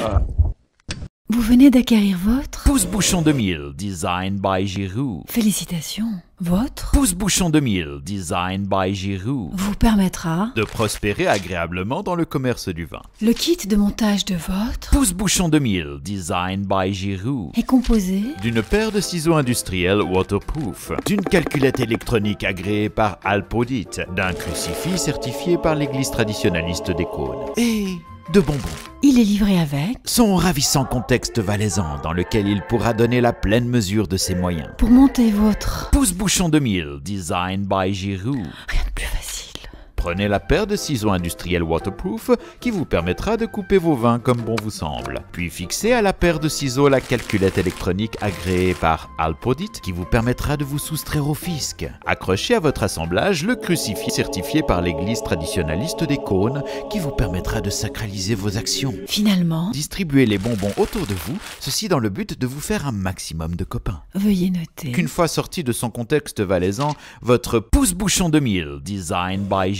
Ah. Vous venez d'acquérir votre Pouce-bouchon 2000, design by Giroux. Félicitations. Votre Pouce-bouchon 2000, design by Giroux. Vous permettra de prospérer agréablement dans le commerce du vin. Le kit de montage de votre Pouce-bouchon 2000, design by Giroux est composé d'une paire de ciseaux industriels waterproof, d'une calculette électronique agréée par Alpodit, d'un crucifix certifié par l'église traditionnaliste des Cônes de Il est livré avec Son ravissant contexte valaisan dans lequel il pourra donner la pleine mesure de ses moyens. Pour monter votre... Pouce-bouchon de mille, design by Giroux. Prenez la paire de ciseaux industriels waterproof qui vous permettra de couper vos vins comme bon vous semble. Puis fixez à la paire de ciseaux la calculette électronique agréée par Alpodit qui vous permettra de vous soustraire au fisc. Accrochez à votre assemblage le crucifix certifié par l'église traditionnaliste des cônes qui vous permettra de sacraliser vos actions. Finalement, distribuez les bonbons autour de vous, ceci dans le but de vous faire un maximum de copains. Veuillez noter qu'une fois sorti de son contexte valaisan, votre pouce-bouchon de mille, design by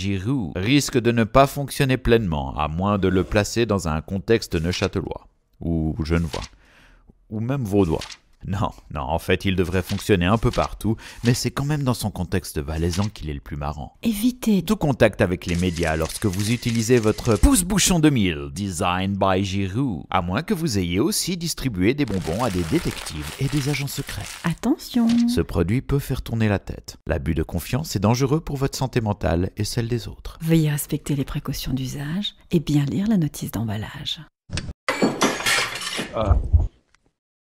risque de ne pas fonctionner pleinement, à moins de le placer dans un contexte neuchâtelois, ou genevois, ou même vaudois. Non, non, en fait, il devrait fonctionner un peu partout, mais c'est quand même dans son contexte valaisan qu'il est le plus marrant. Évitez tout contact avec les médias lorsque vous utilisez votre pouce-bouchon 2000, design by Giroux, à moins que vous ayez aussi distribué des bonbons à des détectives et des agents secrets. Attention Ce produit peut faire tourner la tête. L'abus de confiance est dangereux pour votre santé mentale et celle des autres. Veuillez respecter les précautions d'usage et bien lire la notice d'emballage. Ah.